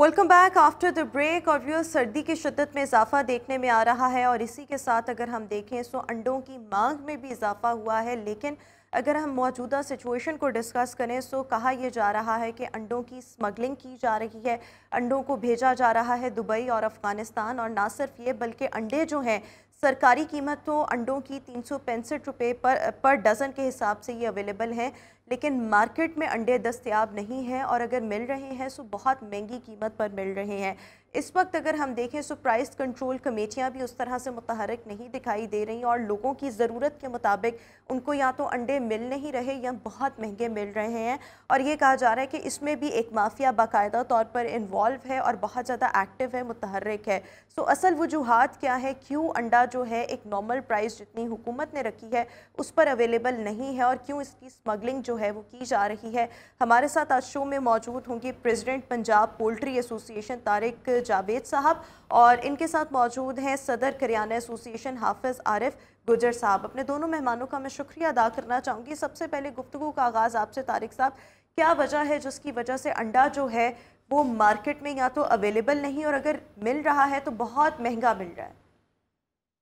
Welcome back after the break और viewers सर्दी की शिद्दत में इजाफा देखने में आ रहा है और इसी के साथ अगर हम देखें सो अंडों की मांग में भी इजाफा हुआ है लेकिन अगर हम मौजूदा सिचुएशन को डिस्कस करें सो कहा यह जा रहा है कि अंडों की स्मगलिंग की जा रही है अंडों को भेजा जा रहा है दुबई और अफ़गानिस्तान और ना सिर्फ ये बल्कि अंडे जो हैं सरकारी कीमत तो अंडों की तीन सौ पैंसठ रुपये पर पर डज़न के हिसाब से ये अवेलेबल हैं लेकिन मार्केट में अंडे दस्तियाब नहीं हैं और अगर मिल रहे हैं तो बहुत महंगी कीमत पर मिल रहे हैं इस वक्त अगर हम देखें सो प्राइस कंट्रोल कमेटियाँ भी उस तरह से मुतहरक नहीं दिखाई दे रही और लोगों की ज़रूरत के मुताबिक उनको या तो अंडे मिल नहीं रहे या बहुत महंगे मिल रहे हैं और ये कहा जा रहा है कि इसमें भी एक माफिया बाकायदा तौर पर इन्वॉल्व है और बहुत ज़्यादा एक्टिव है मुतहरक है सो असल वजूहत क्या है क्यों अंडा जो है एक नॉर्मल प्राइस जितनी हुकूमत ने रखी है उस पर अवेलेबल नहीं है और क्यों इसकी स्मगलिंग जो है वो की जा रही है हमारे साथ आज शो में मौजूद होंगी president Punjab poultry association Tariq Javed साहब और इनके साथ मौजूद हैं सदर करियाना एसोसिएशन हाफिज़ आरिफ गुजर साहब अपने दोनों मेहमानों का मैं शुक्रिया अदा करना चाहूँगी सबसे पहले गुफ्तु का आगाज़ आपसे तारिक साहब क्या वजह है जिसकी वजह से अंडा जो है वो मार्केट में या तो अवेलेबल नहीं और अगर मिल रहा है तो बहुत महंगा मिल रहा है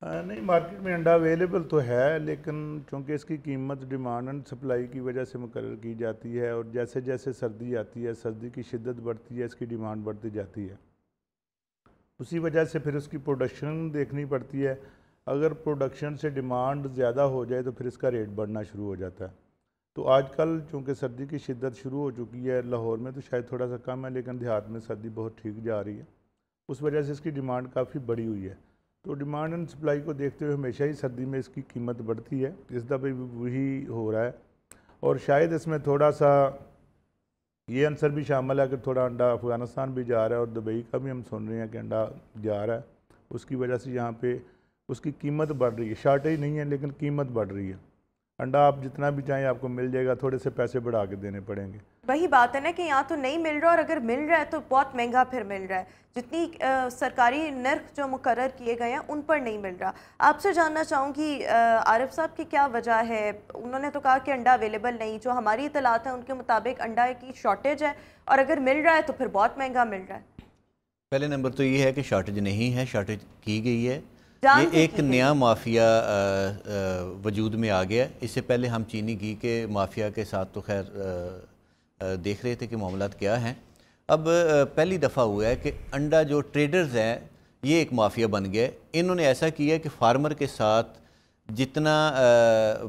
आ, नहीं मार्केट में अंडा अवेलेबल तो है लेकिन चूंकि इसकी कीमत डिमांड एंड सप्लाई की वजह से मुकर की जाती है और जैसे जैसे सर्दी आती है सर्दी की शिद्दत बढ़ती है इसकी डिमांड बढ़ती जाती है उसी वजह से फिर उसकी प्रोडक्शन देखनी पड़ती है अगर प्रोडक्शन से डिमांड ज़्यादा हो जाए तो फिर इसका रेट बढ़ना शुरू हो जाता है तो आजकल चूँकि सर्दी की शिद्दत शुरू हो चुकी है लाहौर में तो शायद थोड़ा सा कम है लेकिन देहात में सर्दी बहुत ठीक जा रही है उस वजह से इसकी डिमांड काफ़ी बढ़ी हुई है तो डिमांड एंड सप्लाई को देखते हुए हमेशा ही सर्दी में इसकी कीमत बढ़ती है इस दफ़े वही हो रहा है और शायद इसमें थोड़ा सा ये आंसर भी शामिल है कि थोड़ा अंडा अफ़गानिस्तान भी जा रहा है और दुबई का भी हम सुन रहे हैं कि अंडा जा रहा है उसकी वजह से यहाँ पे उसकी कीमत बढ़ रही है शार्टेज नहीं है लेकिन कीमत बढ़ रही है अंडा आप जितना भी चाहें आपको मिल जाएगा थोड़े से पैसे बढ़ा के देने पड़ेंगे वही बात है ना कि यहाँ तो नहीं मिल रहा और अगर मिल रहा है तो बहुत महंगा फिर मिल रहा है जितनी आ, सरकारी नर्क जो मुकर किए गए हैं उन पर नहीं मिल रहा आपसे जानना चाहूँगी आरिफ साहब की क्या वजह है उन्होंने तो कहा कि अंडा अवेलेबल नहीं जो हमारी इतलात है उनके मुताबिक अंडा की शॉर्टेज है और अगर मिल रहा है तो फिर बहुत महंगा मिल रहा है पहले नंबर तो ये है कि शॉर्टेज नहीं है शॉर्टेज की गई है ये एक नया माफिया वजूद में आ गया इससे पहले हम चीनी घी के माफिया के साथ तो खैर देख रहे थे कि मामला क्या हैं अब पहली दफ़ा हुआ है कि अंडा जो ट्रेडर्स हैं ये एक माफिया बन गए इन्होंने ऐसा किया कि फार्मर के साथ जितना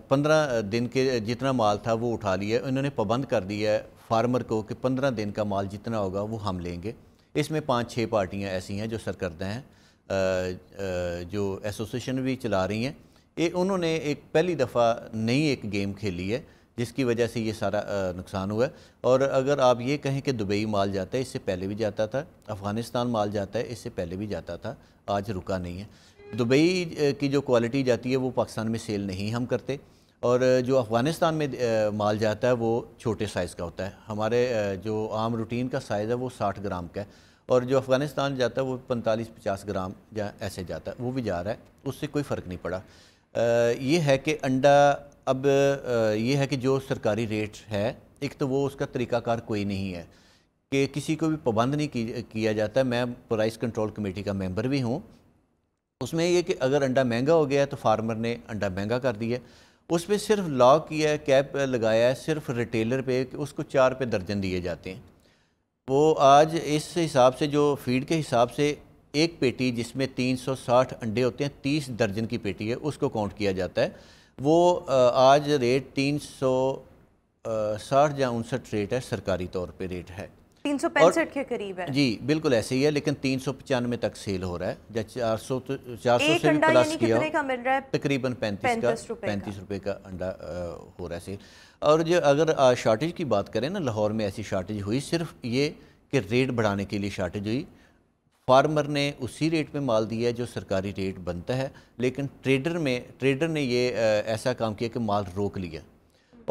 पंद्रह दिन के जितना माल था वो उठा लिया इन्होंने पाबंद कर दिया फार्मर को कि पंद्रह दिन का माल जितना होगा वो हम लेंगे इसमें पाँच छः पार्टियाँ ऐसी हैं जो सरकर्दा हैं जो एसोसिएशन भी चला रही हैं ये उन्होंने एक पहली दफ़ा नई एक गेम खेली है जिसकी वजह से ये सारा नुकसान हुआ है और अगर आप ये कहें कि दुबई माल जाता है इससे पहले भी जाता था अफ़गानिस्तान माल जाता है इससे पहले भी जाता था आज रुका नहीं है दुबई की जो क्वालिटी जाती है वो पाकिस्तान में सेल नहीं हम करते और जो अफ़गानिस्तान में माल जाता है वो छोटे साइज़ का होता है हमारे जो आम रूटीन का साइज़ है वो साठ ग्राम का है और जो अफ़गानिस्तान जाता है वो पैंतालीस पचास ग्राम या ऐसे जाता है वो भी जा रहा है उससे कोई फ़र्क नहीं पड़ा ये है कि अंडा अब ये है कि जो सरकारी रेट है एक तो वो उसका तरीकाकार कोई नहीं है कि किसी को भी पाबंद नहीं किया जाता मैं प्राइस कंट्रोल कमेटी का मेंबर भी हूँ उसमें ये कि अगर अंडा महंगा हो गया है तो फार्मर ने अंडा महंगा कर दिया उस पर सिर्फ लॉ किया है कैप लगाया है सिर्फ रिटेलर पे कि उसको चार पे दर्जन दिए जाते हैं वो आज इस हिसाब से जो फीड के हिसाब से एक पेटी जिसमें 360 अंडे होते हैं 30 दर्जन की पेटी है उसको काउंट किया जाता है वो आज रेट तीन सौ साठ या उनसठ रेट है सरकारी तौर पे रेट है तीन सौ के करीब है जी बिल्कुल ऐसे ही है लेकिन तीन सौ पचानवे तक सेल हो रहा है या चार सौ तो चार सौ से प्लस किया तकरीबन पैंतीस का पैंतीस रुपए का अंडा हो रहा है सेल और जो अगर शॉर्टेज की बात करें ना लाहौर में ऐसी शॉर्टेज हुई सिर्फ ये कि रेट बढ़ाने के लिए शॉर्टेज हुई फार्मर ने उसी रेट पे माल दिया है जो सरकारी रेट बनता है लेकिन ट्रेडर में ट्रेडर ने ये ऐसा काम किया कि माल रोक लिया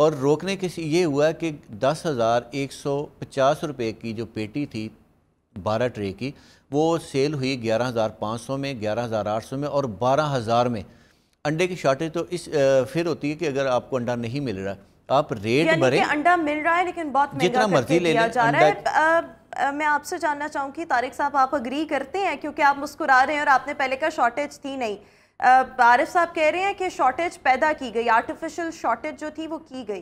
और रोकने के ये हुआ कि दस हज़ार एक सौ पचास रुपये की जो पेटी थी बारह ट्रे की वो सेल हुई ग्यारह हज़ार पाँच सौ में ग्यारह हज़ार आठ सौ में और बारह हज़ार में अंडे की शॉर्टेज तो इस फिर होती है कि अगर आपको अंडा नहीं मिल रहा आप रेट भरें अंडा मिल रहा है लेकिन बहुत जितना मर्जी ले रहा है मैं आपसे जानना चाहूँगी तारिक साहब आप अग्री करते हैं क्योंकि आप मुस्कुरा रहे हैं और आपने पहले का शॉर्टेज थी नहीं आरिफ साहब कह रहे हैं कि शॉर्टेज पैदा की गई आर्टिफिशियल शॉर्टेज जो थी वो की गई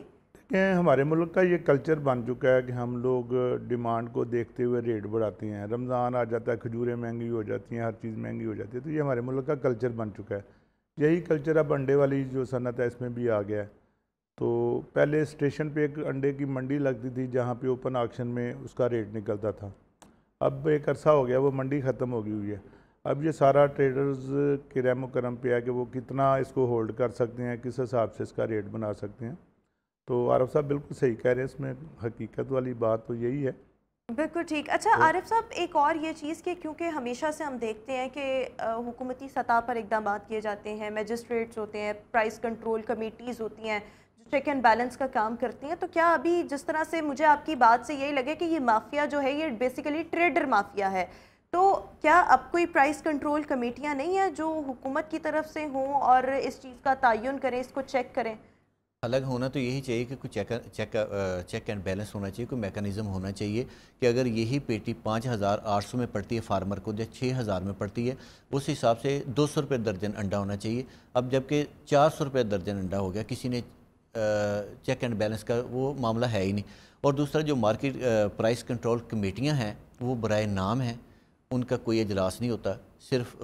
देखें हमारे मुल्क का ये कल्चर बन चुका है कि हम लोग डिमांड को देखते हुए रेट बढ़ाते हैं रमज़ान आ जाता है खजूरें महंगी हो जाती हैं हर चीज़ महंगी हो जाती है तो ये हमारे मुल्क का कल्चर बन चुका है यही कल्चर अब अंडे वाली जो सन्नत है इसमें भी आ गया है तो पहले स्टेशन पे एक अंडे की मंडी लगती थी जहाँ पे ओपन ऑक्शन में उसका रेट निकलता था अब एक अरसा हो गया वो मंडी ख़त्म हो गई हुई है अब ये सारा ट्रेडर्स के रैमो करम पे है कि वो कितना इसको होल्ड कर सकते हैं किस हिसाब से इसका रेट बना सकते हैं तो आरफ साहब बिल्कुल सही कह रहे हैं इसमें हकीकत वाली बात तो यही है बिल्कुल ठीक अच्छा तो आरिफ साहब एक और ये चीज़ कि क्योंकि हमेशा से हम देखते हैं कि हुकूमती सतह पर इकदाम किए जाते हैं मजिस्ट्रेट्स होते हैं प्राइस कंट्रोल कमेटीज़ होती हैं चेक एंड बैलेंस का काम करती हैं तो क्या अभी जिस तरह से मुझे आपकी बात से यही लगे कि ये माफिया जो है ये बेसिकली ट्रेडर माफिया है तो क्या अब कोई प्राइस कंट्रोल कमेटियां नहीं है जो हुकूमत की तरफ से हों और इस चीज़ का तयन करें इसको चेक करें अलग होना तो यही चाहिए कि कुछ check check check and balance होना चाहिए कोई मेकनिज़म होना चाहिए कि अगर यही पेटी पाँच हज़ार आठ सौ में पड़ती है फार्मर को या छः हज़ार में पड़ती है उस हिसाब से दो सौ रुपये दर्जन अंडा होना चाहिए अब जबकि चार सौ रुपये दर्जन अंडा हो गया किसी ने चेक एंड बैलेंस का वो मामला है ही नहीं और दूसरा जो मार्केट प्राइस कंट्रोल कमेटियाँ हैं वो बरए नाम हैं उनका कोई अजलास नहीं होता सिर्फ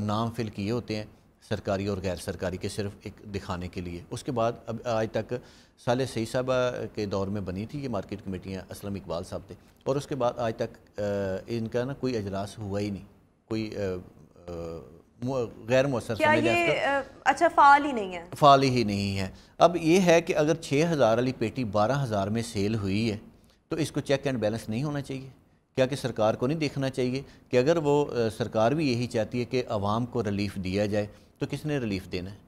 नाम फिल किए होते हैं सरकारी और गैर सरकारी के सिर्फ एक दिखाने के लिए उसके बाद अब आज तक साले सही साहबा के दौर में बनी थी ये मार्केट कमेटियाँ असलम इकबाल साहब थे और उसके बाद आज तक इनका ना कोई अजलास हुआ ही नहीं कोई गैर मौसर क्या ये अच्छा फ़ाल ही नहीं है फ़ाल ही नहीं है अब ये है कि अगर छः हज़ार वाली पेटी बारह हज़ार में सेल हुई है तो इसको चेक एंड बैलेंस नहीं होना चाहिए क्या कि सरकार को नहीं देखना चाहिए कि अगर वो सरकार भी यही चाहती है कि आवाम को रिलीफ दिया जाए तो किसने रिलीफ देना है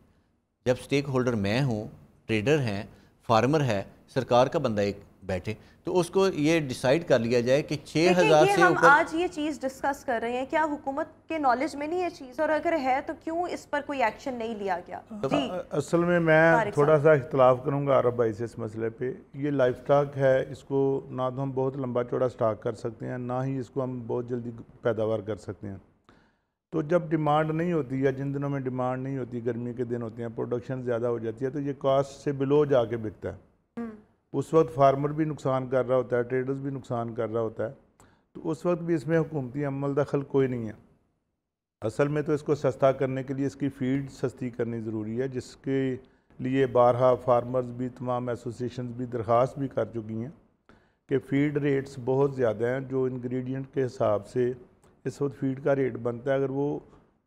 जब स्टेक होल्डर मैं हूँ ट्रेडर हैं फार्मर है सरकार का बंदा एक बैठे तो उसको ये डिसाइड कर लिया जाए कि छः हज़ार से हम आज ये चीज़ डिस्कस कर रहे हैं क्या हुकूमत के नॉलेज में नहीं ये चीज़ और अगर है तो क्यों इस पर कोई एक्शन नहीं लिया गया तो जी असल में मैं थोड़ा सा इख्तलाफ करूँगा अरब भाई से इस मसले पर ये लाइफ स्टाक है इसको ना तो हम बहुत लंबा चौड़ा स्टाक कर सकते हैं ना ही इसको हम बहुत जल्दी पैदावार कर सकते हैं तो जब डिमांड नहीं होती या जिन दिनों में डिमांड नहीं होती गर्मी के दिन होते हैं प्रोडक्शन ज़्यादा हो जाती है तो ये कॉस्ट से बिलो जाके बिकता है हम्म। उस वक्त फार्मर भी नुकसान कर रहा होता है ट्रेडर्स भी नुकसान कर रहा होता है तो उस वक्त भी इसमें हुकूमती अमल दखल कोई नहीं है असल में तो इसको सस्ता करने के लिए इसकी फीड सस्ती करनी ज़रूरी है जिसके लिए बारह फार्मर्स भी तमाम एसोसिएशन भी दरख्वास्त भी कर चुकी हैं कि फ़ीड रेट्स बहुत ज़्यादा हैं जो इन्ग्रीडियंट के हिसाब से इस वक्त फीड का रेट बनता है अगर वो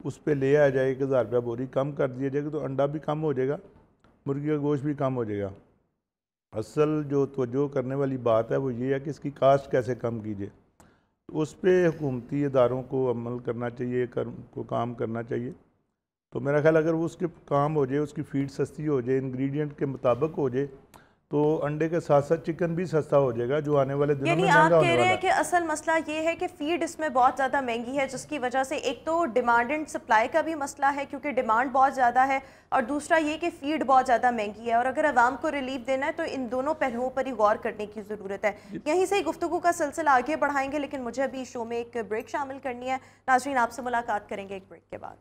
उस पर ले आ जाए एक हज़ार रुपया बोरी कम कर दिया जाएगा तो अंडा भी कम हो जाएगा मुर्गी का गोश्त भी कम हो जाएगा असल जो तोजो करने वाली बात है वो ये है कि इसकी कास्ट कैसे कम कीजिए तो उस पर हुकूमती इदारों को अमल करना चाहिए कर, को काम करना चाहिए तो मेरा ख्याल अगर वो उसके काम हो जाए उसकी फीड सस्ती हो जाए इंग्रेडिएंट के मुताबिक हो जाए तो अंडे के साथ साथ चिकन भी सस्ता हो जाएगा जो आने वाले दिनों में आप कह रहे हैं कि असल मसला ये है कि फीड इसमें बहुत ज़्यादा महंगी है जिसकी वजह से एक तो डिमांड एंड सप्लाई का भी मसला है क्योंकि डिमांड बहुत ज़्यादा है और दूसरा ये कि फीड बहुत ज़्यादा महंगी है और अगर आवाम को रिलीफ देना है तो इन दोनों पहलुओं पर ही गौर करने की ज़रूरत है यहीं से ही गुफ्तु का सिलसिला आगे बढ़ाएंगे लेकिन मुझे अभी शो में एक ब्रेक शामिल करनी है नाजरीन आपसे मुलाकात करेंगे एक ब्रेक के बाद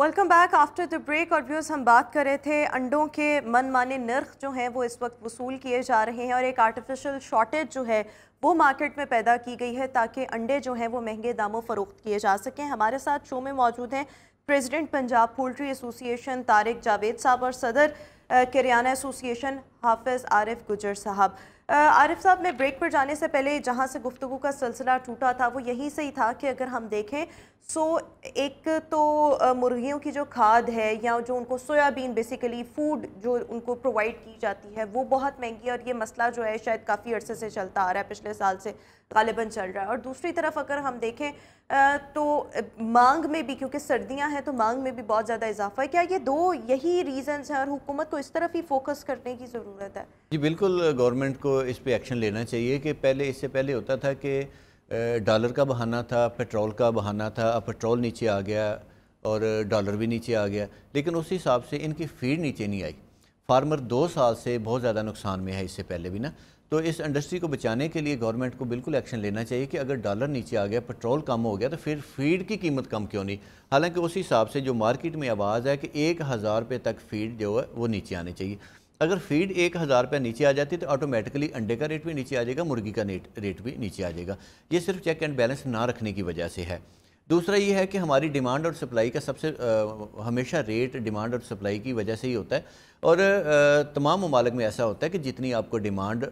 welcome back after the break और व्यूज़ हम बात कर रहे थे अंडों के मनमाने नर्ख जो हैं वो इस वक्त वसूल किए जा रहे हैं और एक आर्टिफिशियल शॉर्टेज जो है वो मार्केट में पैदा की गई है ताकि अंडे जो हैं वो महंगे दामों फ़रोख्त किए जा सकें हमारे साथ शो में मौजूद हैं president Punjab poultry association Tariq Javed साहब और सदर किरियाना एसोसिएशन हाफिज़ आरिफ गुजर साहब आरिफ साहब मैं ब्रेक पर जाने से पहले जहाँ से गुफ्तु का सिलसिला टूटा था वो यहीं से ही था कि अगर हम देखें सो एक तो मुर्गियों की जो खाद है या जो उनको सोयाबीन बेसिकली फ़ूड जो उनको प्रोवाइड की जाती है वो बहुत महंगी है और ये मसला जो है शायद काफ़ी अरसे से चलता आ रहा है पिछले साल से गालिबा चल रहा है और दूसरी तरफ अगर हम देखें तो मांग में भी क्योंकि सर्दियां हैं तो मांग में भी बहुत ज़्यादा इजाफा है क्या ये दो यही रीज़न्स हैं और हुकूमत को इस तरफ ही फोकस करने की ज़रूरत है जी बिल्कुल गवर्नमेंट को इस पर एक्शन लेना चाहिए कि पहले इससे पहले होता था कि डॉलर का बहाना था पेट्रोल का बहाना था अब पेट्रोल नीचे आ गया और डॉलर भी नीचे आ गया लेकिन उस हिसाब से इनकी फीड नीचे नहीं आई फार्मर दो साल से बहुत ज़्यादा नुकसान में है इससे पहले भी ना तो इस इंडस्ट्री को बचाने के लिए गवर्नमेंट को बिल्कुल एक्शन लेना चाहिए कि अगर डॉलर नीचे आ गया पेट्रोल कम हो गया तो फिर फीड की कीमत कम क्यों नहीं हालांकि उस हिसाब से जो मार्केट में आवाज़ है कि एक हज़ार रुपये तक फीड जो है वो नीचे आनी चाहिए अगर फीड एक हज़ार रुपये नीचे आ जाती तो ऑटोमेटिकली अंडे का रेट भी नीचे आ जाएगा मुर्गी का रेट भी नीचे आ जाएगा ये सिर्फ चेक एंड बैलेंस ना रखने की वजह से है दूसरा ये है कि हमारी डिमांड और सप्लाई का सबसे आ, हमेशा रेट डिमांड और सप्लाई की वजह से ही होता है और आ, तमाम ममालक में ऐसा होता है कि जितनी आपको डिमांड आ,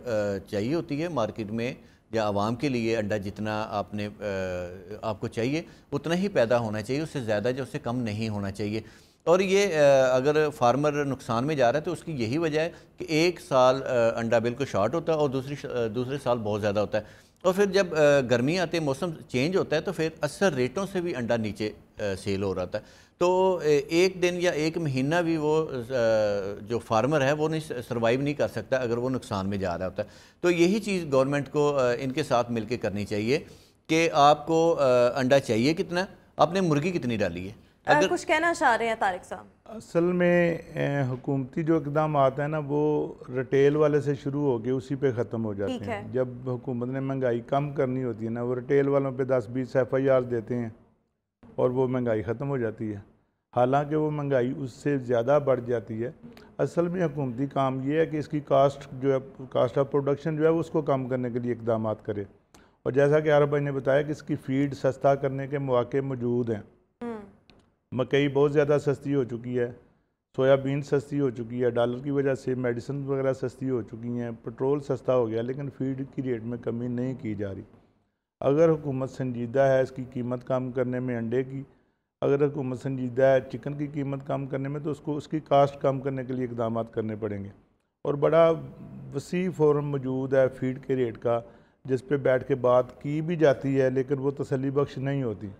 चाहिए होती है मार्केट में या आवाम के लिए अंडा जितना आपने आपको चाहिए उतना ही पैदा होना चाहिए उससे ज़्यादा जो उससे कम नहीं होना चाहिए और ये अगर फार्मर नुकसान में जा रहा है तो उसकी यही वजह है कि एक साल अंडा बिल्कुल शॉर्ट होता है और दूसरी दूसरे साल बहुत ज़्यादा होता है तो फिर जब गर्मी आती है मौसम चेंज होता है तो फिर असर रेटों से भी अंडा नीचे सेल हो रहा था तो एक दिन या एक महीना भी वो जो फार्मर है वो नहीं सरवाइव नहीं कर सकता अगर वो नुकसान में जा रहा होता है तो यही चीज़ गवर्नमेंट को इनके साथ मिल करनी चाहिए कि आपको अंडा चाहिए कितना आपने मुर्गी कितनी डाली है अगर कुछ कहना चाह रहे हैं तारिक साहब असल में हुकूमती जो इकदाम आते हैं ना वो रिटेल वाले से शुरू गए उसी पे ख़त्म हो जाते हैं जब हुकूमत ने महंगाई कम करनी होती है ना वो रिटेल वालों पे 10 बीस एफ आई आर देते हैं और वो महंगाई ख़त्म हो जाती है हालांकि वो महंगाई उससे ज़्यादा बढ़ जाती है असल में हुकूमती काम ये है कि इसकी कास्ट जो है कास्ट ऑफ प्रोडक्शन जो है उसको कम करने के लिए इकदाम करे और जैसा कि आरब भाई ने बताया कि इसकी फीड सस्ता करने के मौके मौजूद हैं मकई बहुत ज़्यादा सस्ती हो चुकी है सोयाबीन सस्ती हो चुकी है डॉलर की वजह से मेडिसिन वगैरह सस्ती हो चुकी हैं पेट्रोल सस्ता हो गया लेकिन फीड की रेट में कमी नहीं की जा रही अगर हुकूमत संजीदा है इसकी कीमत कम करने में अंडे की अगर हुकूमत संजीदा है चिकन की कीमत कम करने में तो उसको उसकी कास्ट कम करने के लिए इकदाम करने पड़ेंगे और बड़ा वसी फोरम मौजूद है फीड के रेट का जिस पर बैठ के बात की भी जाती है लेकिन वो तसली बख्श नहीं होती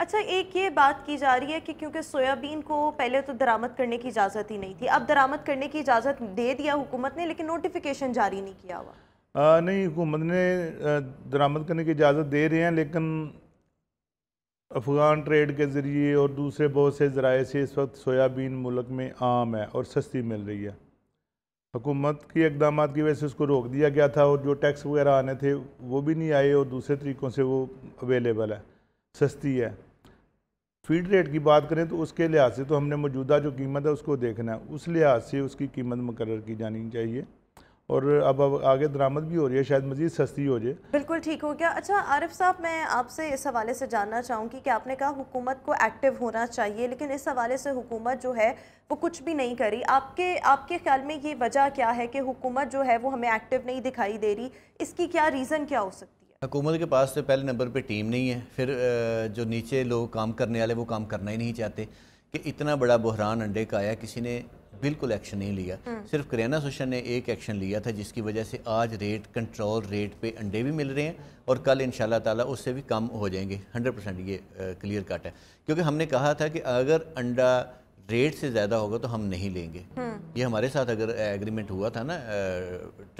अच्छा एक ये बात की जा रही है कि क्योंकि सोयाबीन को पहले तो दरामद करने की इजाज़त ही नहीं थी अब दरामद करने की इजाज़त दे दिया हुकूमत ने लेकिन नोटिफिकेशन जारी नहीं किया हुआ आ, नहीं हुकूमत ने दरामद करने की इजाज़त दे रहे हैं लेकिन अफगान ट्रेड के ज़रिए और दूसरे बहुत से ज़राए से इस वक्त सोयाबीन मुल्क में आम है और सस्ती मिल रही है हुकूमत की इकदाम की वजह से उसको रोक दिया गया था और जो टैक्स वगैरह आने थे वो भी नहीं आए और दूसरे तरीक़ों से वो अवेलेबल है सस्ती है फीड रेट की बात करें तो उसके लिहाज से तो हमने मौजूदा जो कीमत है उसको देखना है उस लिहाज से उसकी कीमत मुकर की जानी चाहिए और अब अब आगे दरामद भी हो रही है शायद मजीद सस्ती हो जाए बिल्कुल ठीक हो गया अच्छा आरिफ साहब मैं आपसे इस हवाले से जानना चाहूँगी कि आपने कहा हुकूमत को एक्टिव होना चाहिए लेकिन इस हवाले से हुकूमत जो है वो कुछ भी नहीं करी आपके आपके ख्याल में ये वजह क्या है कि हुकूमत जो है वो हमें एक्टिव नहीं दिखाई दे रही इसकी क्या रीज़न क्या हो सकती हुकूमत के पास तो पहले नंबर पर टीम नहीं है फिर जो नीचे लोग काम करने वाले वो काम करना ही नहीं चाहते कि इतना बड़ा बहरान अंडे का आया किसी ने बिल्कुल एक्शन नहीं लिया हम्म। सिर्फ करियाना सोशन ने एक एक्शन लिया था जिसकी वजह से आज रेट कंट्रोल रेट पे अंडे भी मिल रहे हैं और कल इन ताला उससे भी कम हो जाएंगे 100 परसेंट ये क्लियर कट है क्योंकि हमने कहा था कि अगर अंडा रेट से ज़्यादा होगा तो हम नहीं लेंगे हम्म। ये हमारे साथ अगर एग्रीमेंट हुआ था ना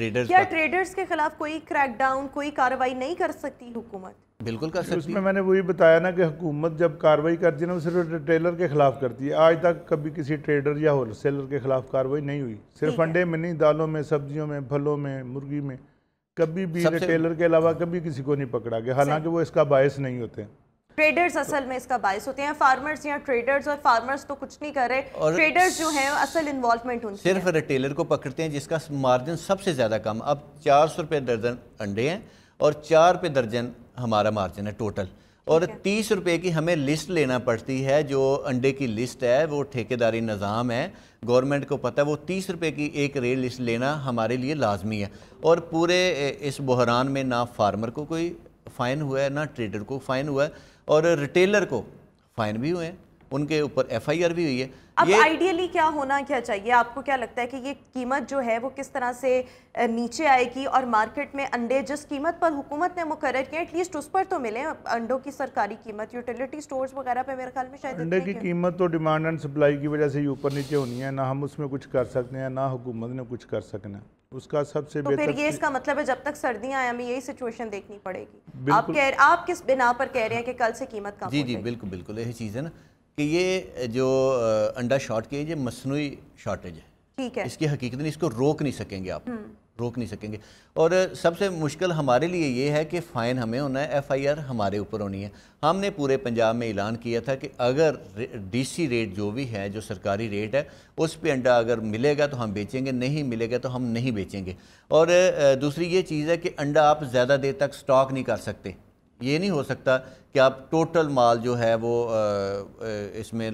ट्रेडर्स क्या ट्रेडर्स के खिलाफ कोई क्रैकडाउन कोई कार्रवाई नहीं कर सकती हुकूमत बिल्कुल कर सकती उसमें मैंने वही बताया ना कि हुकूमत जब कार्रवाई करती है ना वो सिर्फ रिटेलर के खिलाफ करती है आज तक कभी किसी ट्रेडर या होलसेलर के खिलाफ कार्रवाई नहीं हुई सिर्फ अंडे में नहीं दालों में सब्जियों में फलों में मुर्गी में कभी भी रिटेलर के अलावा कभी किसी को नहीं पकड़ा गया हालांकि वो इसका बायस नहीं होते ट्रेडर्स असल में इसका बायस होते हैं फार्मर्स या ट्रेडर्स और फार्मर्स तो कुछ नहीं कर रहे ट्रेडर्स जो हैं असल इन्वॉल्वमेंट उनसे सिर्फ रिटेलर को पकड़ते हैं जिसका मार्जिन सबसे ज़्यादा कम अब चार सौ रुपये दर्जन अंडे हैं और चार रुपये दर्जन हमारा मार्जिन है टोटल और तीस रुपये की हमें लिस्ट लेना पड़ती है जो अंडे की लिस्ट है वो ठेकेदारी निज़ाम है गवर्नमेंट को पता है वो तीस रुपये की एक रेल लिस्ट लेना हमारे लिए लाजमी है और पूरे इस बहरान में ना फार्मर को कोई फ़ाइन हुआ है ना ट्रेडर को फ़ाइन हुआ है और रिटेलर को फाइन भी हुए हैं उनके ऊपर एफआईआर भी हुई है अब आइडियली क्या होना क्या चाहिए आपको क्या लगता है कि ये कीमत जो है वो किस तरह से नीचे आएगी और मार्केट में अंडे जिस कीमत पर हुकूमत ने मुकर किया एटलीस्ट उस पर तो मिले अंडों की सरकारी कीमत यूटिलिटी स्टोर्स वगैरह पे मेरे ख्याल में शायद अंडे की कीमत तो डिमांड एंड सप्लाई की वजह से ऊपर नीचे होनी है ना हम उसमें कुछ कर सकते हैं ना हुकूमत ने कुछ कर सकना उसका सबसे तो फिर ये इसका मतलब है जब तक सर्दियां आए हमें यही सिचुएशन देखनी पड़ेगी आप कह आप किस बिना पर कह रहे हैं कि कल से कीमत कम जी जी बिल्कुल बिल्कुल यही चीज़ है ना कि ये जो अंडा शॉर्ट की ये मसनू शॉर्टेज है ठीक है इसकी हकीकत नहीं इसको रोक नहीं सकेंगे आप हम्म। रोक नहीं सकेंगे और सबसे मुश्किल हमारे लिए ये है कि फ़ाइन हमें होना है एफ आई आर हमारे ऊपर होनी है हमने पूरे पंजाब में ऐलान किया था कि अगर डी सी रेट जो भी है जो सरकारी रेट है उस पर अंडा अगर मिलेगा तो हम बेचेंगे नहीं मिलेगा तो हम नहीं बेचेंगे और दूसरी ये चीज़ है कि अंडा आप ज़्यादा देर तक स्टॉक नहीं कर सकते ये नहीं हो सकता कि आप टोटल माल जो है वो इसमें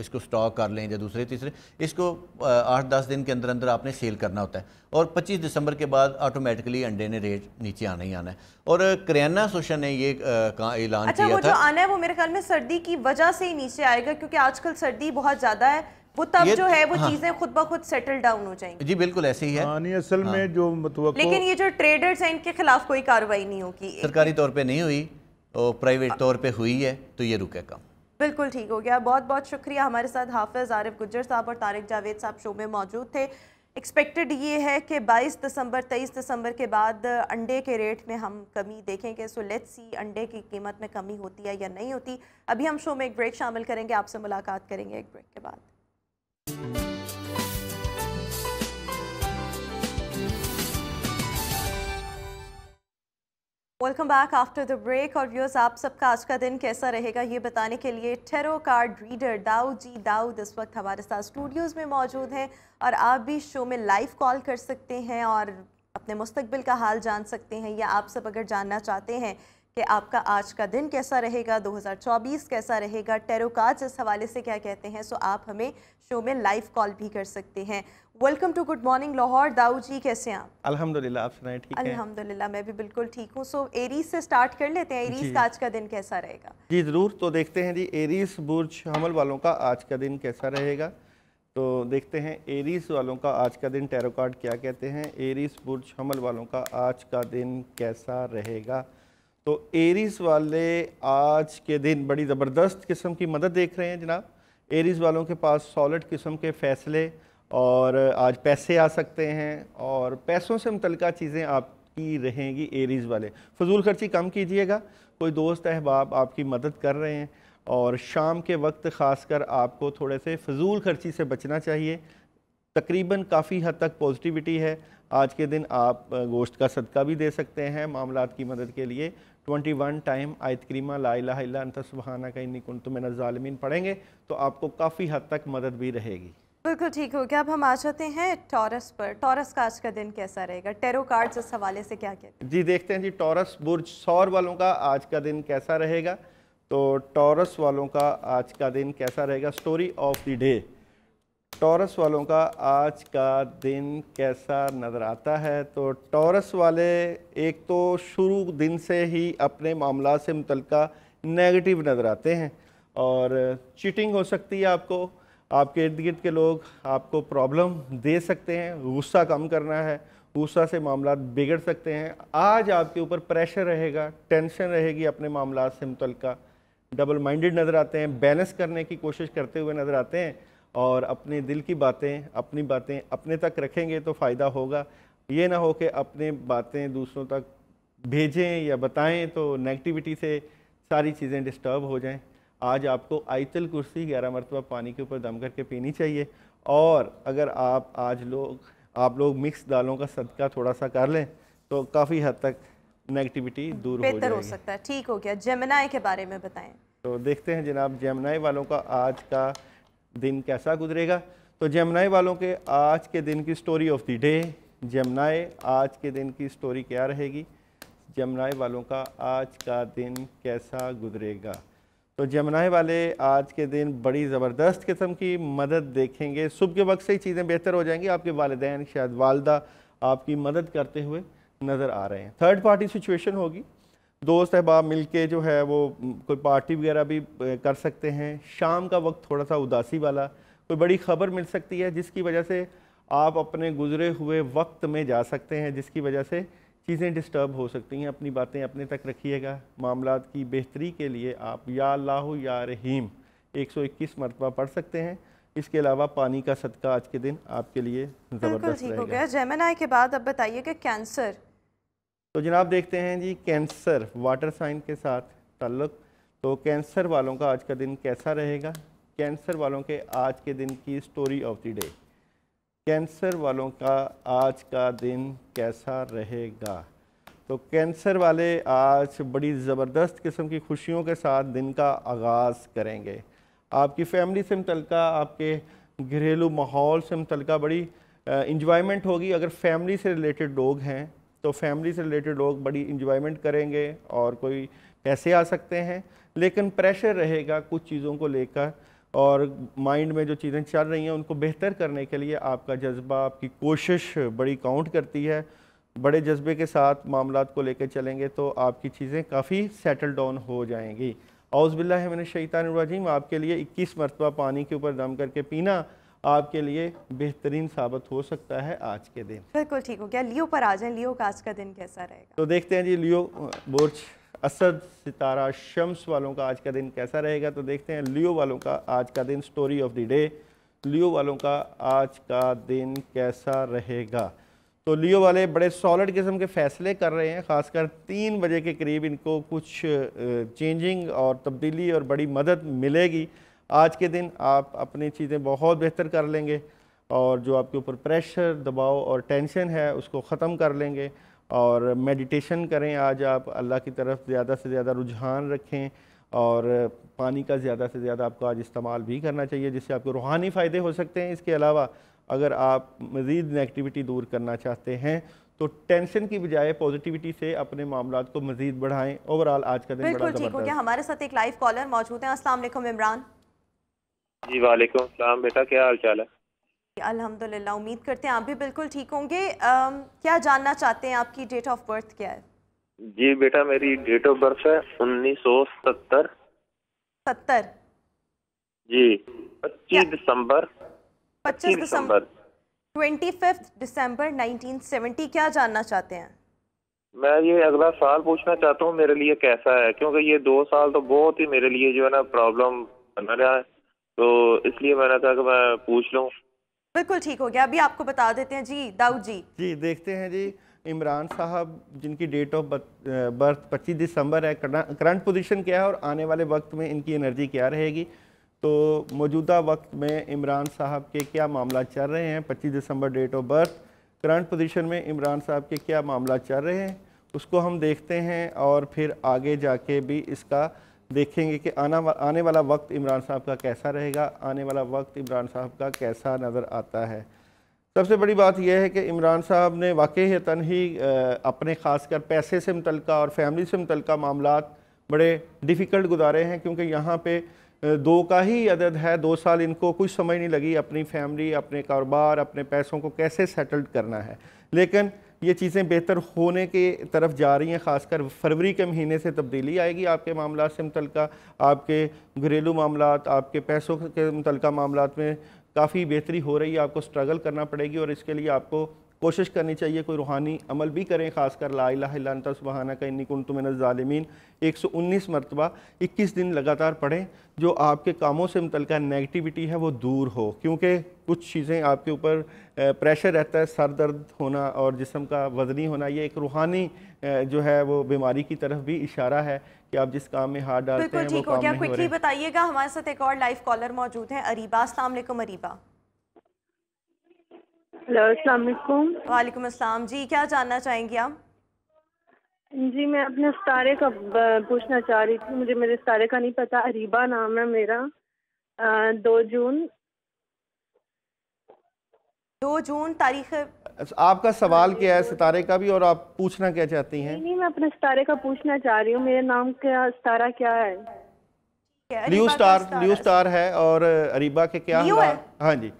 इसको स्टॉक कर लें या दूसरे तीसरे इसको आठ दस दिन के अंदर अंदर आपने सेल करना होता है और 25 दिसंबर के बाद ऑटोमेटिकली अंडे ने रेट नीचे आना ही आना है और करियाना सोशन ने ये ऐलान अच्छा, किया वो था। जो आना है वो मेरे ख्याल में सर्दी की वजह से ही नीचे आएगा क्योंकि आजकल सर्दी बहुत ज़्यादा है वो तब जो है वो हाँ। चीजें खुद ब खुद सेटल डाउन हो जाएंगी जी बिल्कुल ऐसे ही है हाँ, नहीं असल हाँ। में जो मतलब लेकिन ये जो ट्रेडर्स हैं इनके खिलाफ कोई कार्रवाई नहीं होगी सरकारी तौर पे नहीं हुई और तो प्राइवेट तौर पे हुई है तो ये रुके काम बिल्कुल ठीक हो गया बहुत बहुत शुक्रिया हमारे साथ हाफिज आरिफ गुजर साहब और तारिक जावेद साहब शो में मौजूद थे एक्सपेक्टेड ये है कि 22 दिसंबर 23 दिसंबर के बाद अंडे के रेट में हम कमी देखेंगे सो लेट्स सी अंडे की कीमत में कमी होती है या नहीं होती अभी हम शो में एक ब्रेक शामिल करेंगे आपसे मुलाकात करेंगे एक ब्रेक के बाद welcome back after the break और व्यूअर्स आप सबका आज का दिन कैसा रहेगा ये बताने के लिए tarot card reader Dau ji Daud इस वक्त हमारे साथ स्टूडियोज़ में मौजूद हैं और आप भी शो में लाइव कॉल कर सकते हैं और अपने मुस्तबिल का हाल जान सकते हैं या आप सब अगर जानना चाहते हैं कि आपका आज का दिन कैसा रहेगा 2024 कैसा रहेगा टेरो कार्ड इस हवाले से क्या कहते हैं सो तो आप हमें शो में लाइव कॉल भी कर सकते हैं welcome to good morning Lahore Dau ji कैसे हैं आप अल्हम्दुलिल्लाह आप सुनाए ठीक हैं अल्हम्दुलिल्लाह मैं भी बिल्कुल ठीक हूँ सो एरीज से स्टार्ट कर लेते हैं एरीज का आज का दिन कैसा रहेगा जी ज़रूर तो देखते हैं जी एरीज बुर्ज हमल वालों का आज का दिन कैसा रहेगा तो देखते हैं एरीज वालों का आज का दिन टैरो कार्ड क्या कहते हैं एरीज बुर्ज हमल वालों का आज का दिन कैसा रहेगा तो एरीज वाले आज के दिन बड़ी ज़बरदस्त किस्म की मदद देख रहे हैं जनाब एरीज वालों के पास सॉलिड किस्म के फ़ैसले और आज पैसे आ सकते हैं और पैसों से मुतल चीज़ें आपकी रहेंगी एरीज़ वाले फजूल खर्ची कम कीजिएगा कोई दोस्त अहबाब आपकी मदद कर रहे हैं और शाम के वक्त ख़ासकर आपको थोड़े से फजूल खर्ची से बचना चाहिए तकरीबन काफ़ी हद तक पॉजिटिविटी है आज के दिन आप गोश्त का सदका भी दे सकते हैं मामला की मदद के लिए 21 टाइम आयत करीमा ला सुबहाना का इन्नी कुंतुमिन ालमीन पढ़ेंगे तो आपको काफ़ी हद तक मदद भी रहेगी बिल्कुल ठीक हो गया अब हम आ जाते हैं टॉरस पर टॉरस का आज का दिन कैसा रहेगा टेरो कार्ड्स इस हवाले से क्या कहते हैं जी देखते हैं जी टॉरस बुर्ज सौर वालों का आज का दिन कैसा रहेगा तो टॉरस वालों का आज का दिन कैसा रहेगा story of the day Taurus वालों का आज का दिन कैसा नज़र आता है तो टॉरस वाले एक तो शुरू दिन से ही अपने मामला से मुतलका नेगेटिव नज़र आते हैं और चीटिंग हो सकती है आपको आपके इर्द गिर्द के लोग आपको प्रॉब्लम दे सकते हैं गुस्सा कम करना है गुस्सा से मामला बिगड़ सकते हैं आज आपके ऊपर प्रेशर रहेगा टेंशन रहेगी अपने मामला से मुतल डबल माइंडेड नज़र आते हैं बैलेंस करने की कोशिश करते हुए नज़र आते हैं और अपने दिल की बातें अपनी बातें अपने तक रखेंगे तो फ़ायदा होगा ये ना हो कि अपने बातें दूसरों तक भेजें या बताएं तो नेगेटिविटी से सारी चीज़ें डिस्टर्ब हो जाएं आज आपको आयतल कुर्सी ग्यारह मरतबा पानी के ऊपर दम करके पीनी चाहिए और अगर आप आज लोग आप लोग मिक्स दालों का सदका थोड़ा सा कर लें तो काफ़ी हद तक नेगेटिविटी दूर बेहतर हो, हो सकता है ठीक हो गया जमुनाए के बारे में बताएं तो देखते हैं जनाब जेमनाई वालों का आज का दिन कैसा गुजरेगा तो जेमनाई वालों के आज के दिन की story of the day Gemini आज के दिन की स्टोरी क्या रहेगी जेमनाई वालों का आज का दिन कैसा गुजरेगा तो जमुनाई वाले आज के दिन बड़ी ज़बरदस्त किस्म की मदद देखेंगे सुबह के वक्त से ही चीज़ें बेहतर हो जाएंगी आपके वालदे शायद वालदा आपकी मदद करते हुए नज़र आ रहे हैं थर्ड पार्टी सिचुएशन होगी दोस्त अहबाब मिल के जो है वो कोई पार्टी वगैरह भी कर सकते हैं शाम का वक्त थोड़ा सा उदासी वाला कोई बड़ी खबर मिल सकती है जिसकी वजह से आप अपने गुजरे हुए वक्त में जा सकते हैं जिसकी वजह से चीज़ें डिस्टर्ब हो सकती हैं अपनी बातें अपने तक रखिएगा मामला की बेहतरी के लिए आप या अल्लाह या रहीम 121 मरतबा पढ़ सकते हैं इसके अलावा पानी का सदका आज के दिन आपके लिए ज़बरदस्त हो गया आई के बाद अब बताइए कि कैंसर तो जनाब देखते हैं जी कैंसर वाटर साइन के साथ तल्लक तो कैंसर वालों का आज का दिन कैसा रहेगा कैंसर वालों के आज के दिन की story of the day Cancer वालों का आज का दिन कैसा रहेगा तो कैंसर वाले आज बड़ी ज़बरदस्त किस्म की खुशियों के साथ दिन का आगाज़ करेंगे आपकी फैमिली से मुतलका आपके घरेलू माहौल से मुतल बड़ी इंजॉयमेंट होगी अगर फैमिली से रिलेटेड लोग हैं तो फैमिली से रिलेटेड लोग बड़ी इंजॉयमेंट करेंगे और कोई पैसे आ सकते हैं लेकिन प्रेशर रहेगा कुछ चीज़ों को लेकर और माइंड में जो चीज़ें चल रही हैं उनको बेहतर करने के लिए आपका जज्बा आपकी कोशिश बड़ी काउंट करती है बड़े जज्बे के साथ मामला को लेकर चलेंगे तो आपकी चीज़ें काफ़ी सेटल डाउन हो जाएंगी है मैंने औज़बिल्ला शैतानरजीम आपके लिए इक्कीस मरतबा पानी के ऊपर दम करके पीना आपके लिए बेहतरीन साबित हो सकता है आज के दिन बिल्कुल ठीक हो गया लियो पर आ जाए लियो का आज का दिन कैसा रहेगा तो देखते हैं जी लियो बोर्च असद सितारा शम्स वालों का आज का दिन कैसा रहेगा तो देखते हैं लियो वालों का आज का दिन story of the day Leo वालों का आज का दिन कैसा रहेगा तो लियो वाले बड़े सॉलिड किस्म के फ़ैसले कर रहे हैं ख़ासकर तीन बजे के करीब इनको कुछ चेंजिंग और तब्दीली और बड़ी मदद मिलेगी आज के दिन आप अपनी चीज़ें बहुत बेहतर कर लेंगे और जो आपके ऊपर प्रेशर दबाव और टेंशन है उसको ख़त्म कर लेंगे और मेडिटेशन करें आज आप अल्लाह की तरफ ज़्यादा से ज़्यादा रुझान रखें और पानी का ज़्यादा से ज़्यादा आपको आज इस्तेमाल भी करना चाहिए जिससे आपको रूहानी फ़ायदे हो सकते हैं इसके अलावा अगर आप मज़ीद नेगेटिविटी दूर करना चाहते हैं तो टेंशन की बजाय पॉजिटिविटी से अपने मामला को मज़ीद बढ़ाएं ओवरऑल आज का दिन बिल्कुल ठीक हो गया हमारे साथ एक लाइव कॉलर मौजूद हैं अस्सलाम वालेकुम इमरान जी वालेकुम सलाम बेटा क्या हाल चाल है अल्हम्दुलिल्लाह उम्मीद करते हैं आप भी बिल्कुल ठीक होंगे क्या जानना चाहते हैं आपकी डेट ऑफ बर्थ क्या है जी बेटा मेरी डेट ऑफ बर्थ है उन्नीस सत्तर सत्तर जी पच्चीस दिसंबर पच्चीस दिसंबर twenty fifth December nineteen seventy क्या जानना चाहते हैं मैं ये अगला साल पूछना चाहता हूँ मेरे लिए कैसा है क्योंकि ये दो साल तो बहुत ही मेरे लिए जो है ना प्रॉब्लम बना रहा है तो इसलिए मैंने कहा कि मैं पूछ लूँ बिल्कुल ठीक हो गया अभी आपको बता देते हैं जी दाऊद जी जी देखते हैं जी इमरान साहब जिनकी डेट ऑफ बर्थ पच्चीस दिसंबर है करंट पोजीशन क्या है और आने वाले वक्त में इनकी एनर्जी क्या रहेगी तो मौजूदा वक्त में इमरान साहब के क्या मामला चल रहे हैं पच्चीस दिसंबर date of birth current position में इमरान साहब के क्या मामला चल रहे हैं उसको हम देखते हैं और फिर आगे जाके भी इसका देखेंगे कि आना आने वाला वक्त इमरान साहब का कैसा रहेगा आने वाला वक्त इमरान साहब का कैसा नज़र आता है सबसे बड़ी बात यह है कि इमरान साहब ने वाकई तन ही अपने ख़ासकर पैसे से मुतल और फैमिली से मुतल मामला बड़े डिफ़िकल्ट गुजारे हैं क्योंकि यहाँ पे दो का ही अदद है दो साल इनको कुछ समझ नहीं लगी अपनी फैमिली अपने कारोबार अपने पैसों को कैसे सेटल्ड करना है लेकिन ये चीज़ें बेहतर होने के तरफ जा रही हैं खासकर फरवरी के महीने से तब्दीली आएगी आपके मामला से मुतलका आपके घरेलू मामला आपके पैसों के मुतल मामला में काफ़ी बेहतरी हो रही है आपको स्ट्रगल करना पड़ेगी और इसके लिए आपको कोशिश करनी चाहिए कोई रूहानी अमल भी करें खासकर ला सुबहाना का इन्नी कुन तुम ालमीन एक सौ उन्नीस मरतबा इक्कीस दिन लगातार पढ़ें जो आपके कामों से मुतल नेगेटिविटी है वो दूर हो क्योंकि कुछ चीज़ें आपके ऊपर प्रेशर रहता है सर दर्द होना और जिसम का वजनी होना ये एक रूहानी जो है वो बीमारी की तरफ भी इशारा है कि आप जिस काम में हाथ डालते हैं वो काम हो गया क्विकली बताइएगा हमारे साथ एक और लाइव कॉलर मौजूद है अरीबा अस्सलाम वालेकुम अरीबा वालेकुम अस्सलाम जी क्या जानना चाहेंगी आप जी मैं अपने सितारे का पूछना चाह रही थी मुझे मेरे सितारे का नहीं पता अरीबा नाम है मेरा आ, दो जून दो जून तारीख आपका सवाल क्या है सितारे का भी और आप पूछना क्या चाहती हैं नहीं मैं अपने सितारे का पूछना चाह रही हूँ मेरे नाम क्या सितारा क्या है न्यू स्टार न्यू स्टार है और अरीबा के क्या हाँ जी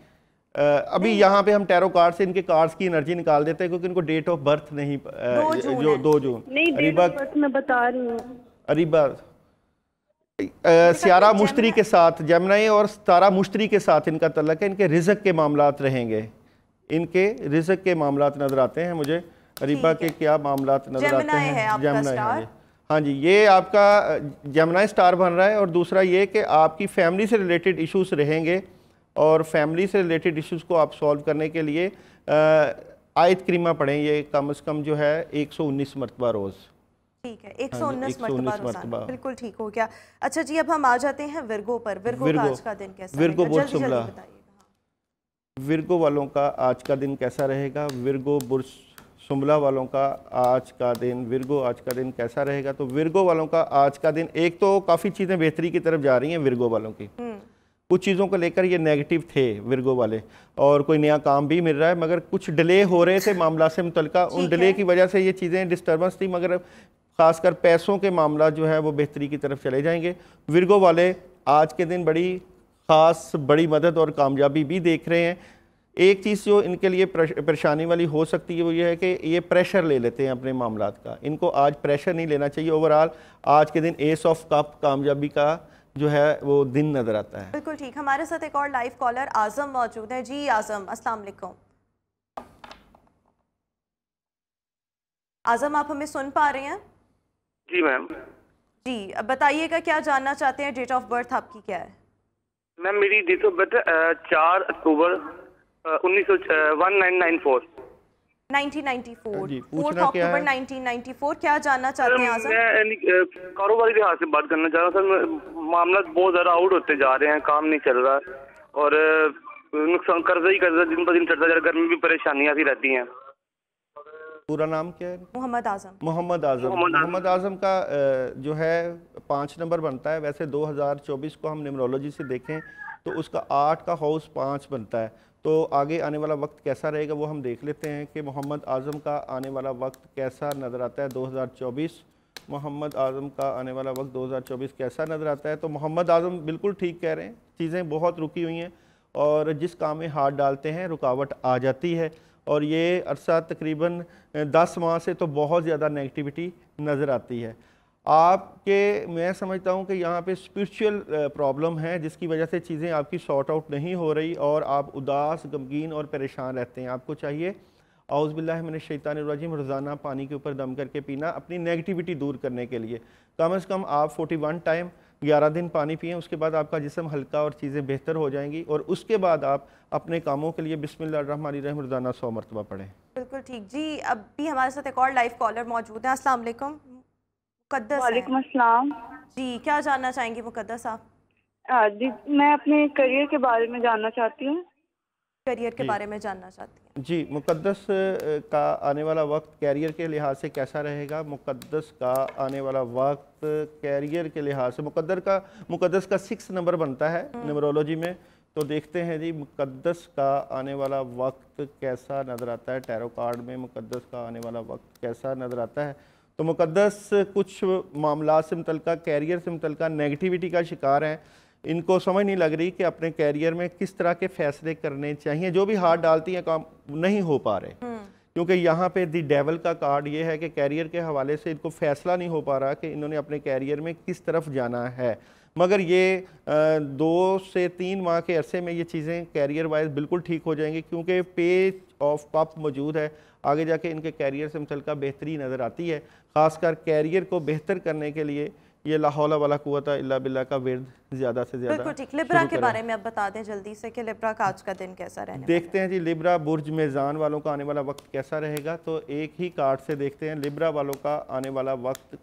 अभी यहाँ पे हम टैरो कार्ड से इनके कार्ड्स की एनर्जी निकाल देते हैं क्योंकि इनको डेट ऑफ बर्थ नहीं दो जो दो जून अरीबा मैं बता रही हूँ अरीबा सियारा मुश्तरी के साथ जमनाई और तारा मुश्तरी के साथ इनका तलक है इनके रिजक के मामला रहेंगे इनके रिजक के मामला नज़र आते हैं मुझे अरीबा के क्या मामला नज़र आते हैं जमनाई हाँ जी ये आपका जमनाई स्टार बन रहा है और दूसरा ये कि आपकी फैमिली से रिलेटेड इशूज़ रहेंगे और फैमिली से रिलेटेड इश्यूज़ को आप सॉल्व करने के लिए आयत क्रीमा पढ़ें ये कम अज़ कम जो है एक सौ उन्नीस मरतबा रोज़ ठीक है एक सौ हाँ उन्नीस मरतबा बिल्कुल ठीक हो गया अच्छा जी अब हम आ जाते हैं विरगो पर विरगो, विरगो का आज का दिन कैसा विरगो विरगो वालों का आज का दिन कैसा रहेगा विरगो बुर्ज शुमला वालों का आज का दिन विरगो आज का दिन कैसा रहेगा तो विरगो वालों का आज का दिन एक तो काफ़ी चीज़ें बेहतरी की तरफ जा रही हैं विरगो वालों की हम्म। कुछ चीज़ों को लेकर ये नेगेटिव थे विरगो वाले और कोई नया काम भी मिल रहा है मगर कुछ डिले हो रहे थे मामला से मुतल उन डिले की वजह से ये चीज़ें डिस्टर्बेंस थी मगर खासकर पैसों के मामला जो है वो बेहतरी की तरफ चले जाएंगे विरगो वाले आज के दिन बड़ी ख़ास बड़ी मदद और कामयाबी भी देख रहे हैं एक चीज़ जो इनके लिए परेशानी वाली हो सकती है वो ये है कि ये प्रेशर ले लेते हैं अपने मामला का इनको आज प्रेशर नहीं लेना चाहिए ओवरऑल आज के दिन एस ऑफ कप कामयाबी का जो है वो दिन नज़र आता है बिल्कुल ठीक हमारे साथ एक और लाइव कॉलर आजम मौजूद है जी आजम अस्सलाम वालेकुम आजम आप हमें सुन पा रहे हैं जी मैम जी अब बताइएगा क्या जानना चाहते हैं डेट ऑफ बर्थ आपकी क्या है मैम मेरी डेट ऑफ बर्थ चार अक्टूबर उन्नीस सौ वन नाइन नाइन फोर हाँ कारोबारी लिहाज से बात करना चाह रहा हूँ सर मामला बहुत ज़्यादा आउट होते जा रहे हैं काम नहीं चल रहा और नुकसान कर्जा ही कर्जा दिन ब दिन चढ़ता जा रहा भी परेशानियाँ भी रहती हैं पूरा नाम क्या है मोहम्मद आजम मोहम्मद आजम मोहम्मद आजम का जो है पाँच नंबर बनता है वैसे 2024 को हम न्यूमरोलॉजी से देखें तो उसका आठ का हाउस पाँच बनता है तो आगे आने वाला वक्त कैसा रहेगा वो हम देख लेते हैं कि मोहम्मद आज़म का आने वाला वक्त कैसा नज़र आता है 2024 मोहम्मद आज़म का आने वाला वक्त 2024 कैसा नज़र आता है तो मोहम्मद आज़म बिल्कुल ठीक कह रहे हैं चीज़ें बहुत रुकी हुई हैं और जिस काम में हाथ डालते हैं रुकावट आ जाती है और ये अरसा तकरीबन दस माह से तो बहुत ज़्यादा नेगेटिविटी नज़र आती है आपके मैं समझता हूँ कि यहाँ पे स्पिरिचुअल प्रॉब्लम है जिसकी वजह से चीज़ें आपकी शॉर्ट आउट नहीं हो रही और आप उदास गमगीन और परेशान रहते हैं आपको चाहिए आउज़बिल्ला मैंने शैतानरजीम रोज़ाना पानी के ऊपर दम करके पीना अपनी नेगेटिविटी दूर करने के लिए कम अज़ कम आप 41 टाइम 11 दिन पानी पिए उसके बाद आपका जिसम हल्का और चीज़ें बेहतर हो जाएंगी और उसके बाद आप अपने कामों के लिए बिसमिल्लाम रोज़ाना सौ मरतबा पढ़ें बिल्कुल ठीक जी अब भी हमारे साथ एक और लाइव कॉलर मौजूद हैं असलम मुकद्दस वालेकुम अस्सलाम जी क्या जानना चाहेंगी मुकद्दस आप हाँ जी मैं अपने करियर के बारे में जानना चाहती हूँ करियर के बारे में जानना चाहती हूँ जी मुकद्दस का आने वाला वक्त कैरियर के लिहाज से कैसा रहेगा मुकद्दस का आने वाला वक्त कैरियर के लिहाज से मुकद्दर का मुकद्दस का सिक्स नंबर बनता है हम्म। न्यूमरोलॉजी में तो देखते हैं जी मुकद्दस का आने वाला वक्त कैसा नज़र आता है टैरो कार्ड में मुकद्दस का आने वाला वक्त कैसा नज़र आता है तो मुकदस कुछ मामला से मुतल कैरियर से मुतल नेगेटिविटी का शिकार हैं इनको समझ नहीं लग रही कि अपने कैरियर में किस तरह के फैसले करने चाहिए जो भी हाथ डालती हैं काम नहीं हो पा रहे हम्म। क्योंकि यहाँ पे दी डेवल का कार्ड ये है कि कैरियर के हवाले से इनको फैसला नहीं हो पा रहा कि इन्होंने अपने कैरियर में किस तरफ जाना है मगर ये दो से तीन माह के अरसे में ये चीज़ें कैरियर वाइज बिल्कुल ठीक हो जाएंगी क्योंकि पे ऑफ पप मौजूद है आगे जाके इनके कैरियर से मुतलका बेहतरी नज़र आती है ख़ासकर कैरियर को बेहतर करने के लिए ये लाहौल वाला कुत अल्लाह बिल्ला का वर्द ज़्यादा से ज़्यादा बिल्कुल ठीक लिब्रा के बारे में अब बता दें जल्दी से कि लिब्रा का आज का दिन कैसा रहेगा देखते हैं जी लिब्रा बुर्ज मेज़ान वालों का आने वाला वक्त कैसा रहेगा तो एक ही कार्ड से देखते हैं लिब्रा वालों का आने वाला वक्त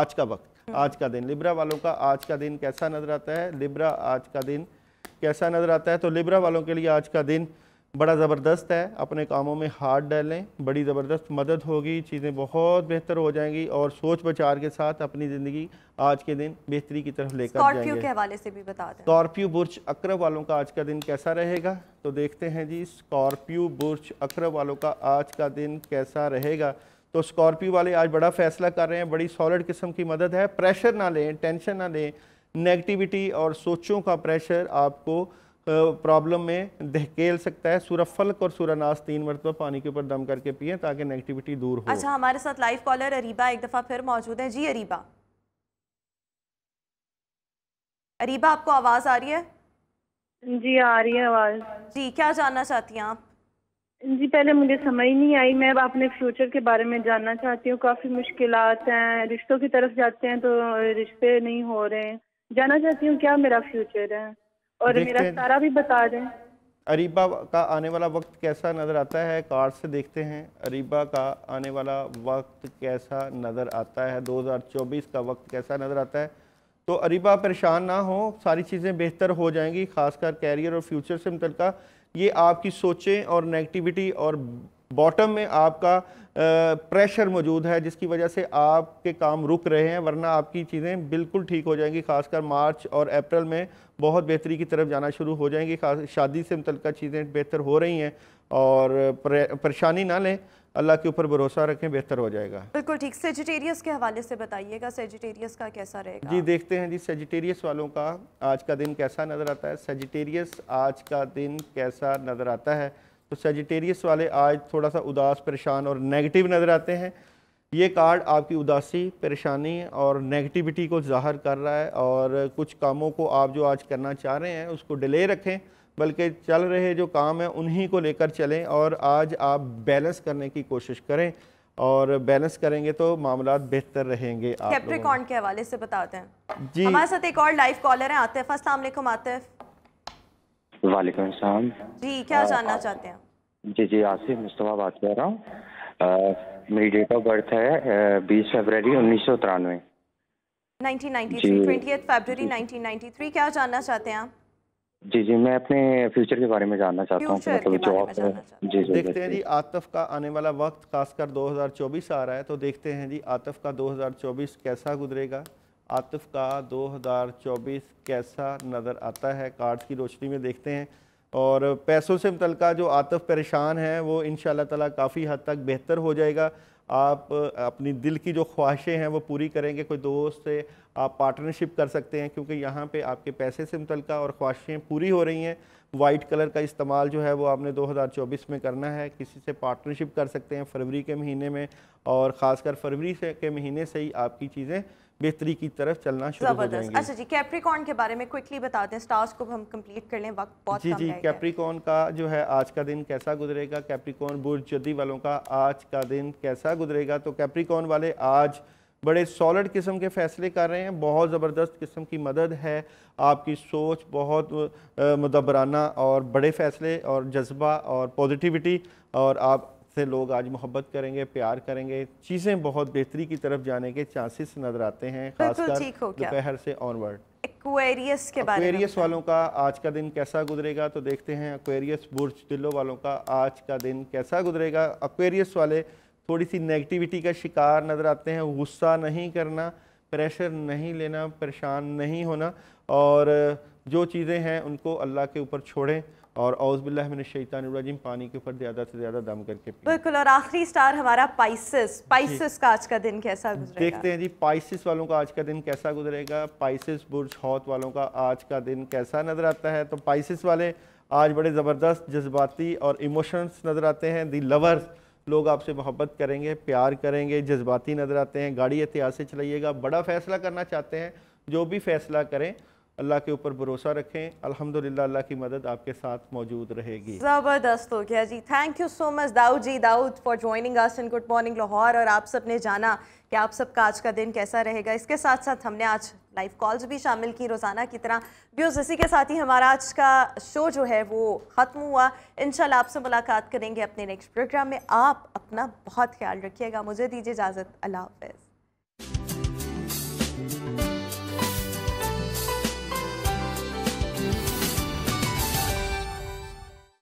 आज का वक्त हम्म। आज का दिन लिब्रा वालों का आज का दिन कैसा नज़र आता है लिब्रा आज का दिन कैसा नज़र आता है तो लिब्रा वालों के लिए आज का दिन बड़ा ज़बरदस्त है अपने कामों में हाथ डालें बड़ी ज़बरदस्त मदद होगी चीज़ें बहुत बेहतर हो जाएंगी और सोच बचार के साथ अपनी ज़िंदगी आज के दिन बेहतरी की तरफ लेकर स्कॉर्पियो के हवाले से भी बता दें स्कॉर्पियो बुर्ज अक्रब वालों का आज का दिन कैसा रहेगा तो देखते हैं जी स्कॉर्पियो बुर्ज अक्रब वालों का आज का दिन कैसा रहेगा तो स्कॉर्पियो वाले आज बड़ा फैसला कर रहे हैं बड़ी सॉलिड किस्म की मदद है प्रेशर ना लें टेंशन ना लें नेगेटिविटी और सोचों का प्रेशर आपको प्रॉब्लम में धकेल सकता है सूरा फलक और सूरा नास तीन मरतबा पानी के ऊपर दम करके पिए ताकि नेगेटिविटी दूर हो अच्छा हमारे साथ लाइव कॉलर अरीबा एक दफ़ा फिर मौजूद है जी अरीबा अरीबा आपको आवाज़ आ रही है जी आ रही है आवाज़ जी क्या जानना चाहती हैं आप जी पहले मुझे समझ नहीं आई मैं अब अपने फ्यूचर के बारे में जानना चाहती हूँ काफ़ी मुश्किल हैं रिश्तों की तरफ जाते हैं तो रिश्ते नहीं हो रहे हैं जानना चाहती हूँ क्या मेरा फ्यूचर है और मेरा सारा भी बता दें अरीबा का आने वाला वक्त कैसा नज़र आता है कार से देखते हैं अरीबा का आने वाला वक्त कैसा नज़र आता है 2024 का वक्त कैसा नज़र आता है तो अरीबा परेशान ना हो सारी चीज़ें बेहतर हो जाएंगी खासकर कैरियर और फ्यूचर से मुतल ये आपकी सोचें और नेगेटिविटी और बॉटम में आपका प्रेशर मौजूद है जिसकी वजह से आपके काम रुक रहे हैं वरना आपकी चीज़ें बिल्कुल ठीक हो जाएंगी खासकर मार्च और अप्रैल में बहुत बेहतरी की तरफ जाना शुरू हो जाएंगी खास शादी से मुतल चीज़ें बेहतर हो रही हैं और परेशानी ना लें अल्लाह के ऊपर भरोसा रखें बेहतर हो जाएगा बिल्कुल ठीक सेजिटेरियस के हवाले से बताइएगा सेजिटेरियस का कैसा रहेगा जी देखते हैं जी सेजिटेरियस वालों का आज का दिन कैसा नज़र आता है सेजिटेरियस आज का दिन कैसा नज़र आता है तो सेजिटेरियस वाले आज थोड़ा सा उदास परेशान और नेगेटिव नज़र आते हैं ये कार्ड आपकी उदासी परेशानी और नेगेटिविटी को ज़ाहर कर रहा है और कुछ कामों को आप जो आज करना चाह रहे हैं उसको डिले रखें बल्कि चल रहे जो काम है उन्हीं को लेकर चलें और आज आप बैलेंस करने की कोशिश करें और बैलेंस करेंगे तो मामला बेहतर रहेंगे आप के हवाले से बताते हैं जी हमारे साथ एक और लाइव कॉलर है आतिफ असल आतिफ वाले जी क्या आ, जानना चाहते हैं जी जी आसिफ मुस्तफ़ा बात कर रहा हूँ मेरी डेट ऑफ बर्थ है बीस फरवरी उन्नीस सौ तिरानवे क्या जानना चाहते हैं जी जी मैं अपने फ्यूचर के बारे में जानना चाहता हूँ मतलब जॉब जी जी देखते हैं जी आतफ का आने वाला वक्त खासकर 2024 आ रहा है तो देखते हैं जी आतफ का 2024 कैसा गुजरेगा आतिफ का 2024 कैसा नज़र आता है कार्ड की रोशनी में देखते हैं और पैसों से मुतल जो आतफ परेशान है वो इन ताला काफ़ी हद तक बेहतर हो जाएगा आप अपनी दिल की जो ख्वाहिशें हैं वो पूरी करेंगे कोई दोस्त से आप पार्टनरशिप कर सकते हैं क्योंकि यहाँ पे आपके पैसे से मुतल और ख्वाहिशें पूरी हो रही हैं वाइट कलर का इस्तेमाल जो है वो आपने 2024 में करना है किसी से पार्टनरशिप कर सकते हैं फरवरी के महीने में और ख़ासकर फरवरी से के महीने से ही आपकी चीज़ें बेहतरी की तरफ चलना शुरू हो जाएंगे अच्छा जी कैप्रिकॉन के बारे में क्विकली बता दें स्टार्स को हम कंप्लीट कर लें वक्त बहुत जी जी कैप्रिकॉन का जो है आज का दिन कैसा गुजरेगा कैप्रिकॉन बुर्ज जदी वालों का आज का दिन कैसा गुजरेगा तो कैप्रिकॉन वाले आज बड़े सॉलिड किस्म के फ़ैसले कर रहे हैं बहुत ज़बरदस्त किस्म की मदद है आपकी सोच बहुत मुदबराना और बड़े फ़ैसले और जज्बा और पॉजिटिविटी और आप से लोग आज मोहब्बत करेंगे प्यार करेंगे चीज़ें बहुत बेहतरी की तरफ जाने के चांसेस नज़र आते हैं खासकर दोपहर से ऑनवर्ड एक्वेरियस के बारे एक्वेरियस वालों का आज का दिन कैसा गुजरेगा तो देखते हैं एक्वेरियस बुर्ज दिलों वालों का आज का दिन कैसा गुजरेगा एक्वेरियस वाले थोड़ी सी नेगेटिविटी का शिकार नज़र आते हैं गुस्सा नहीं करना प्रेशर नहीं लेना परेशान नहीं होना और जो चीज़ें हैं उनको अल्लाह के ऊपर छोड़ें और औज़बिल्लाशैतानरजीम पानी के ऊपर ज़्यादा से ज़्यादा दम करके बिल्कुल और आखिरी स्टार हमारा पाइसिस पाइसिस का आज का दिन कैसा गुजरेगा देखते हैं जी पाइसिस वालों का आज का दिन कैसा गुजरेगा पाइसिस बुर्ज हौत वालों का आज का दिन कैसा नज़र आता है तो पाइसिस वाले आज बड़े ज़बरदस्त जज्बाती और इमोशंस नज़र आते हैं दी लवर्स लोग आपसे मोहब्बत करेंगे प्यार करेंगे जज्बाती नज़र आते हैं गाड़ी एहतियात से चलाइएगा बड़ा फ़ैसला करना चाहते हैं जो भी फ़ैसला करें अल्लाह के ऊपर भरोसा रखें अल्हम्दुलिल्लाह अल्लाह की मदद आपके साथ मौजूद रहेगी ज़बरदस्त हो गया जी thank you so much Daud ji Daud for joining us in good morning Lahore और आप सब ने जाना कि आप सबका आज का दिन कैसा रहेगा इसके साथ साथ हमने आज लाइव कॉल्स भी शामिल की रोज़ाना की तरह व्यूज़ इसी के साथ ही हमारा आज का शो जो है वो ख़त्म हुआ इन आपसे मुलाकात करेंगे अपने नेक्स्ट प्रोग्राम में आप अपना बहुत ख्याल रखिएगा मुझे दीजिए इजाज़त अल्लाह हाफ